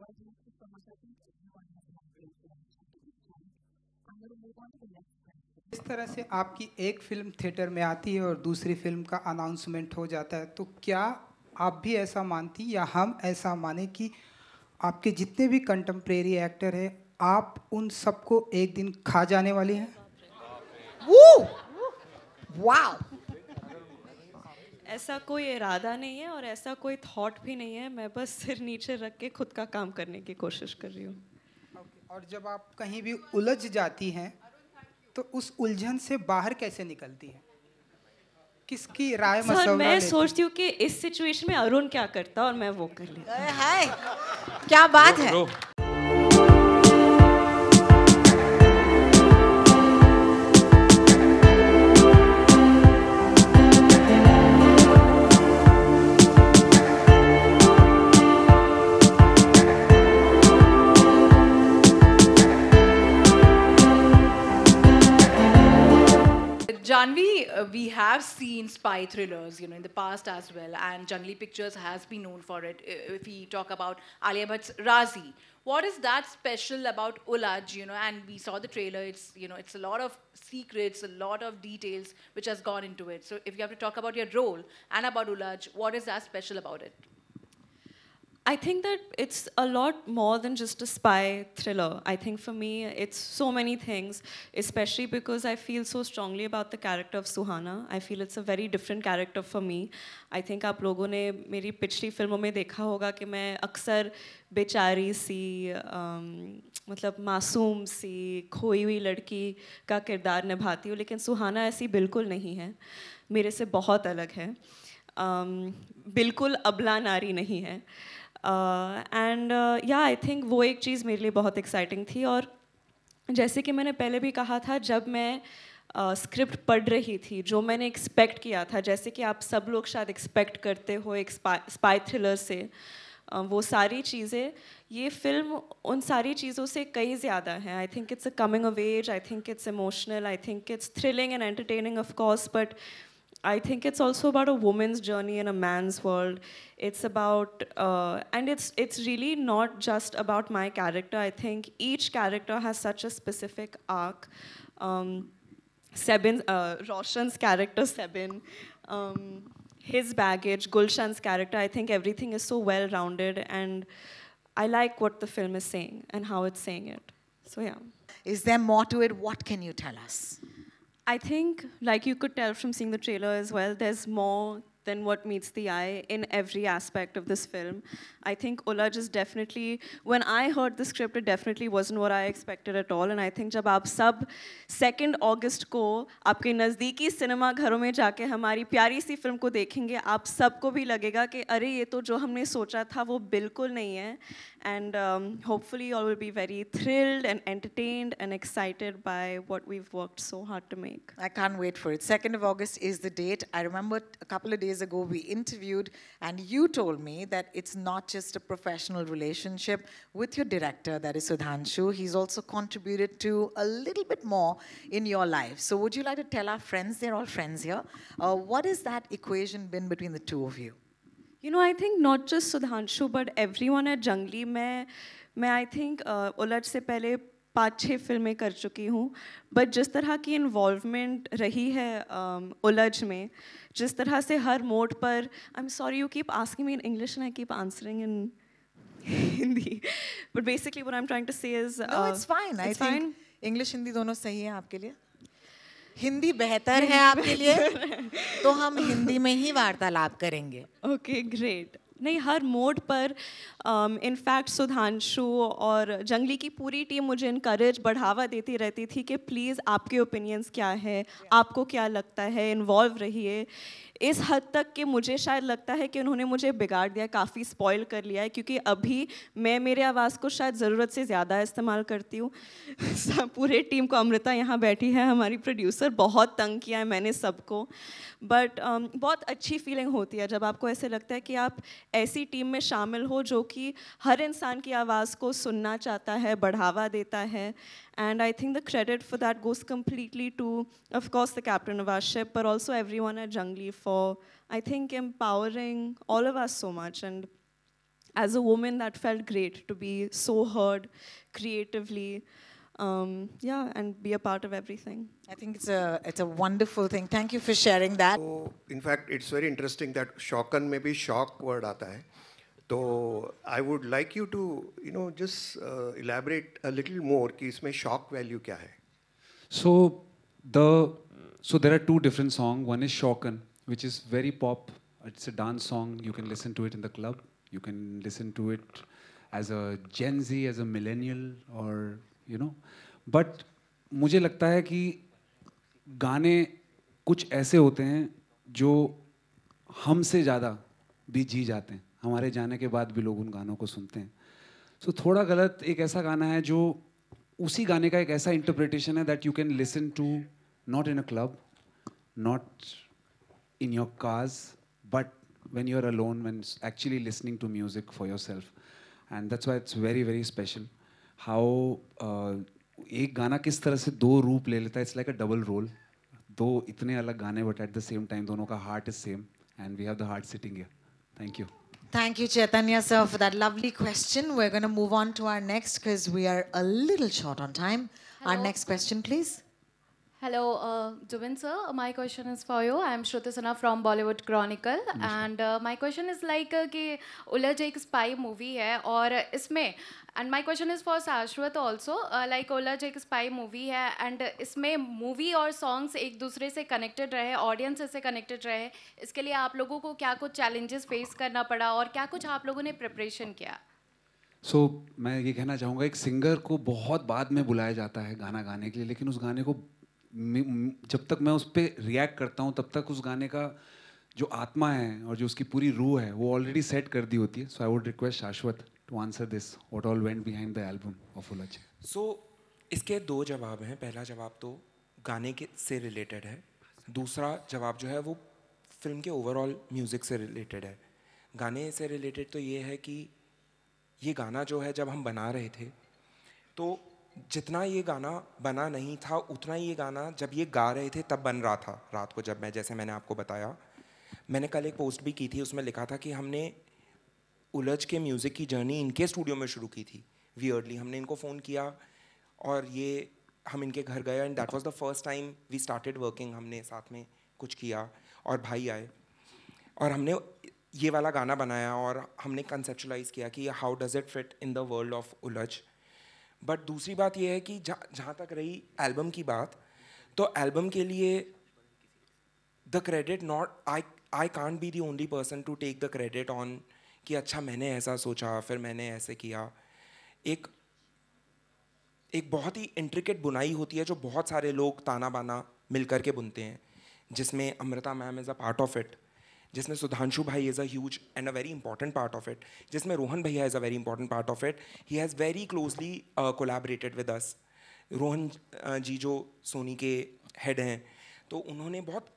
Why do you so much? I think everyone has an idea. इस तरह से आपकी एक फिल्म थिएटर में आती है और दूसरी फिल्म का अनाउंसमेंट हो जाता है तो क्या आप भी ऐसा मानती या हम ऐसा माने कि आपके जितने भी कंटेम्प्रेरी एक्टर हैं आप उन सबको एक दिन खा जाने वाली हैं वाह ऐसा कोई इरादा नहीं है और ऐसा कोई थॉट भी नहीं है मैं बस सिर नीचे रख के खुद का काम करने की कोशिश कर रही हूँ और जब आप कहीं भी उलझ जाती हैं तो उस उलझन से बाहर कैसे निकलती है किसकी राय सर मैं सोचती हूँ कि इस सिचुएशन में अरुण क्या करता और मैं वो कर लेती क्या बात है uh, we have seen spy thrillers, you know, in the past as well, and Jungli Pictures has been known for it. If we talk about Alia Bhatt's Razi, what is that special about Ulaj, you know, and we saw the trailer, it's, you know, it's a lot of secrets, a lot of details which has gone into it. So if you have to talk about your role and about Ulaj, what is that special about it? I think that it's a lot more than just a spy thriller. I think for me, it's so many things, especially because I feel so strongly about the character of Suhana. I feel it's a very different character for me. I think आप लोगों ने मेरी पिछली फिल्मों में देखा होगा कि मैं अक्सर बेचारी सी मतलब मासूम सी खोई हुई लड़की का किरदार निभाती हूँ लेकिन सुहाना ऐसी बिल्कुल नहीं है मेरे से बहुत अलग है बिल्कुल अबला नारी नहीं है एंड या आई थिंक वो एक चीज़ मेरे लिए बहुत एक्साइटिंग थी और जैसे कि मैंने पहले भी कहा था जब मैं स्क्रिप्ट uh, पढ़ रही थी जो मैंने एक्सपेक्ट किया था जैसे कि आप सब लोग शायद एक्सपेक्ट करते हो एक स्पाई थ्रिलर से uh, वो सारी चीज़ें ये फिल्म उन सारी चीज़ों से कई ज़्यादा है I think it's a coming of age I think it's emotional I think it's thrilling and entertaining of course but I think it's also about a woman's journey in a man's world. It's about, uh, and it's it's really not just about my character. I think each character has such a specific arc. Um, Sebin, uh, Roshan's character, Sebin, um, his baggage, Gulshan's character. I think everything is so well rounded, and I like what the film is saying and how it's saying it. So yeah. Is there more to it? What can you tell us? I think, like you could tell from seeing the trailer as well, there's more than what meets the eye in every aspect of this film. I think Ola just definitely, when I heard the script, it definitely wasn't what I expected at all. And I think when you सब 2nd अगस्त को आपके नज़दीकी cinema घरों में जाके हमारी प्यारी सी film को देखेंगे आप सबको भी लगेगा कि अरे ये तो जो हमने सोचा था वो बिल्कुल नहीं है And um, hopefully, you all will be very thrilled and entertained and excited by what we've worked so hard to make. I can't wait for it. 2nd of August is the date. I remember a couple of days ago we interviewed, and you told me that it's not just a professional relationship with your director, that is Sudhanshu. He's also contributed to a little bit more in your life. So, would you like to tell our friends, they're all friends here, uh, what has that equation been between the two of you? No I think not just Sudhanshu but everyone at Junglee मैं मैं I think uh, उलट से पहले पाँच छः फिल्में कर चुकी हूँ बट जिस तरह की इन्वॉल्वमेंट रही है um, उलझ में जिस तरह से हर मोड पर I am sorry you keep asking me in English and I keep answering in Hindi but basically I am trying to say is it's fine I English Hindi दोनों सही है आपके लिए हिंदी बेहतर है आपके लिए तो हम हिंदी में ही वार्तालाप करेंगे ओके ग्रेट नहीं हर मोड पर इनफैक्ट um, सुधांशु और जंगली की पूरी टीम मुझे इनक्रेज बढ़ावा देती रहती थी कि प्लीज़ आपके ओपिनियंस क्या है आपको क्या लगता है इन्वॉल्व रहिए इस हद तक कि मुझे शायद लगता है कि उन्होंने मुझे बिगाड़ दिया काफ़ी स्पॉयल कर लिया है क्योंकि अभी मैं मेरे आवाज़ को शायद ज़रूरत से ज़्यादा इस्तेमाल करती हूँ पूरे टीम को अमृता यहाँ बैठी है हमारी प्रोड्यूसर बहुत तंग किया है मैंने सबको बट um, बहुत अच्छी फीलिंग होती है जब आपको ऐसे लगता है कि आप ऐसी टीम में शामिल हो जो कि हर इंसान की आवाज़ को सुनना चाहता है बढ़ावा देता है And I think the credit for that goes completely to, of course, the captain of our ship, but also everyone at Jungli for, I think, empowering all of us so much. And as a woman, that felt great to be so heard creatively. Um, yeah, and be a part of everything. I think it's a it's a wonderful thing. Thank you for sharing that. So, in fact, it's very interesting that shokan may be shock word aata hai. तो I would like you to you know just elaborate a little more कि इसमें shock value क्या है so the so there are two different song one is Shaukan which is very pop it's a dance song you can listen to it in the club you can listen to it as a Gen Z as a millennial और you know but मुझे लगता है कि गाने कुछ ऐसे होते हैं जो हमसे ज़्यादा भी जी जाते हैं हमारे जाने के बाद भी लोग उन गानों को सुनते हैं सो so, थोड़ा गलत एक ऐसा गाना है जो उसी गाने का एक ऐसा इंटरप्रिटेशन है that you can listen to not in a club not in your cars but are alone when actually listening to music for yourself and that's why it's very very special how एक गाना किस तरह से दो रूप ले लेता है it's like a double role दो इतने अलग गाने but at the same time दोनों का heart is same and we have the heart sitting thank you Thank you, Chaitanya sir, for that lovely question. We're going to move on to our next because we are a little short on time. Hello. Our next question, please. Hello, uh, Dubin sir. Uh, my question is for you. I am Shruti Sinha from Bollywood Chronicle, yes, and uh, my question is like uh, कि उलझ एक spy movie है और इसमें and my question is for Shashwat also like Ulajh एक spy movie है एंड इसमें मूवी और सॉन्ग्स एक दूसरे से कनेक्टेड रहे ऑडियंस से कनेक्टेड रहे इसके लिए आप लोगों को क्या कुछ चैलेंजेस फेस करना पड़ा और क्या कुछ आप लोगों ने प्रिपरेशन किया सो so, मैं ये कहना चाहूँगा एक सिंगर को बहुत बाद में बुलाया जाता है गाना गाने के लिए लेकिन उस गाने को जब तक मैं उस पर रिएक्ट करता हूँ तब तक उस गाने का जो आत्मा है और जो उसकी पूरी रूह है वो ऑलरेडी सेट कर दी होती है so I would request Shashwat to answer this what all went behind the album of Ulajh so इसके दो जवाब हैं पहला जवाब तो गाने के से रिलेटेड है दूसरा जवाब जो है वो फिल्म के ओवरऑल म्यूज़िक से रिलेटेड है गाने से रिलेटेड तो ये है कि ये गाना जो है जब हम बना रहे थे तो जितना ये गाना बना नहीं था उतना ये गाना जब ये गा रहे थे तब बन रहा था रात को जब मैं जैसे मैंने आपको बताया मैंने कल एक पोस्ट भी की थी उसमें लिखा था कि हमने उलझ के म्यूज़िक की जर्नी इनके स्टूडियो में शुरू की थी वियर्डली हमने इनको फ़ोन किया और ये हम इनके घर गए and that was the first time we started working हमने साथ में कुछ किया और भाई आए और हमने ये वाला गाना बनाया और हमने कंसेप्चुलाइज किया कि how does it fit in the world of Ulajh but दूसरी बात यह है कि जहाँ तक रही एल्बम की बात तो एल्बम के लिए the credit not I I can be the only person to take the credit on कि अच्छा मैंने ऐसा सोचा फिर मैंने ऐसे किया एक एक बहुत ही इंट्रिकेट बुनाई होती है जो बहुत सारे लोग ताना बाना मिल कर के बुनते हैं जिसमें Amrita ma'am is a part of it जिसमें सुधांशु भाई is a huge and a very important part of it जिसमें रोहन भैया is a very important part of it he has very closely collaborated with us Rohan uh, ji जो Sony के head हैं तो उन्होंने बहुत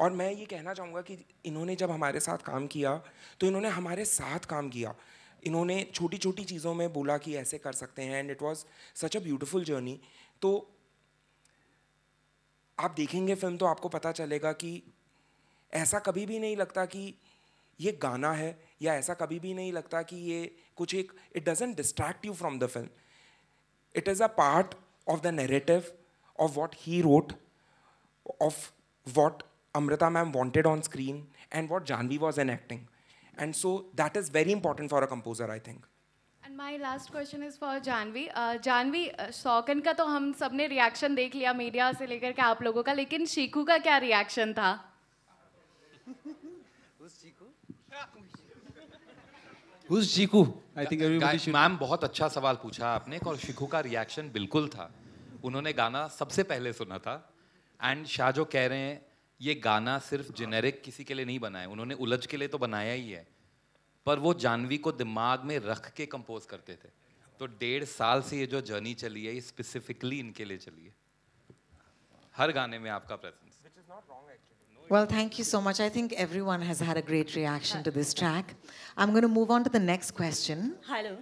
और मैं ये कहना चाहूँगा कि इन्होंने जब हमारे साथ काम किया तो इन्होंने हमारे साथ काम किया इन्होंने छोटी छोटी चीज़ों में बोला कि ऐसे कर सकते हैं and it was such a beautiful journey तो आप देखेंगे फिल्म तो आपको पता चलेगा कि ऐसा कभी भी नहीं लगता कि ये गाना है या ऐसा कभी भी नहीं लगता कि ये कुछ एक it doesn't distract you from the film it is a part of the narrative of what he wrote of what Amrita ma'am wanted on screen and what Janhvi was an acting and so that is very important for a composer I think my last question is for Janvi. Uh, Janvi, शौकन uh, का तो हम सब ने reaction देख लिया media से लेकर के आप लोगों का लेकिन शीखू का क्या रिएक्शन था who's Chiku? I think everybody should. Ma'am बहुत अच्छा सवाल पूछा आपने और शिखु का रिएक्शन बिल्कुल था उन्होंने गाना सबसे पहले सुना था एंड शाह जो कह रहे हैं ये गाना सिर्फ जेनेरिक किसी के लिए नहीं बना है उन्होंने उलझ के लिए तो बनाया ही है पर वो जानवी को दिमाग में रख के कंपोज करते थे तो डेढ़ साल से ये जो जर्नी चली है ये स्पेसिफिकली इनके लिए चली है हर गाने में आपका presence Well, thank you so much. I think everyone has had a great reaction to this track. I'm going to move on to the next question. Hello.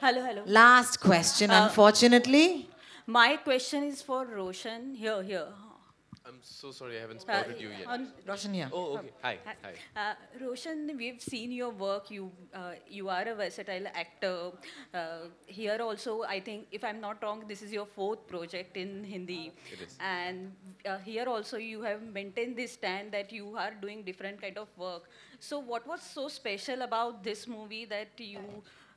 Hello, hello. Last question, uh, unfortunately. My question is for Roshan. Here, here. I'm so sorry, I haven't uh, spotted uh, you yet. On Roshan, yeah. Oh, okay. Hi. Hi. Hi. Uh, Roshan, we've seen your work. You uh, you are a versatile actor. Uh, here also, I think, if I'm not wrong, this is your fourth project in Hindi. It is. And uh, here also, you have maintained this stand that you are doing different kind of work. So, what was so special about this movie that you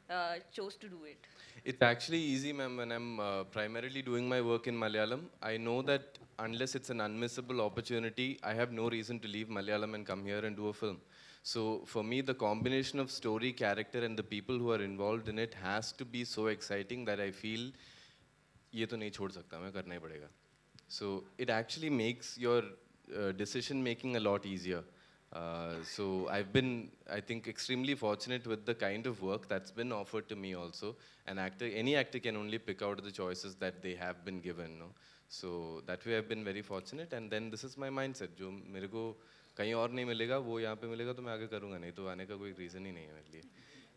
uh, chose to do it? It's actually easy, ma'am, when I'm uh, primarily doing my work in Malayalam. I know that unless it's an unmissable opportunity, I have no reason to leave Malayalam and come here and do a film. So for me, the combination of story, character, and the people who are involved in it has to be so exciting that I feel ये तो नहीं छोड़ सकता मैं करना ही पड़ेगा so it uh, so I've been, I think, extremely fortunate with the kind of work that's been offered to me also. An actor, any actor can only pick out the choices that they have been given. No? So that way I've been very fortunate. And then this is my mindset. जो मेरे को कहीं और नहीं मिलेगा वो यहाँ पे मिलेगा तो मैं आगे करूँगा नहीं तो आने का कोई reason ही नहीं है मेरे लिए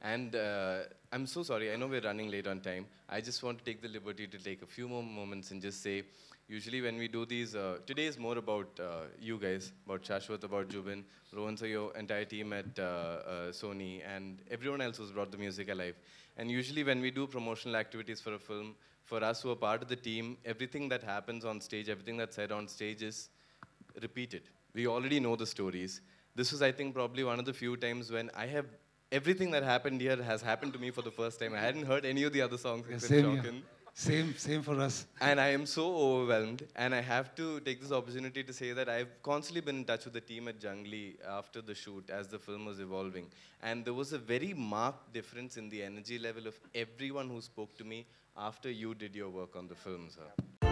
and uh, I'm so sorry, I know we're running late on time. I just want to take the liberty to take a few more moments and just say, usually when we do these, uh, today is more about uh, you guys, about Shashwat, about Jubin, Rohan, so your entire team at uh, uh, Sony, and everyone else who's brought the music alive. And usually when we do promotional activities for a film, for us who are part of the team, everything that happens on stage, everything that's said on stage is repeated. We already know the stories. This was, I think, probably one of the few times when I have everything that happened here has happened to me for the first time. I hadn't heard any of the other songs yeah, same, yeah. same, same for us. And I am so overwhelmed. And I have to take this opportunity to say that I've constantly been in touch with the team at Jungli after the shoot as the film was evolving. And there was a very marked difference in the energy level of everyone who spoke to me after you did your work on the film, sir.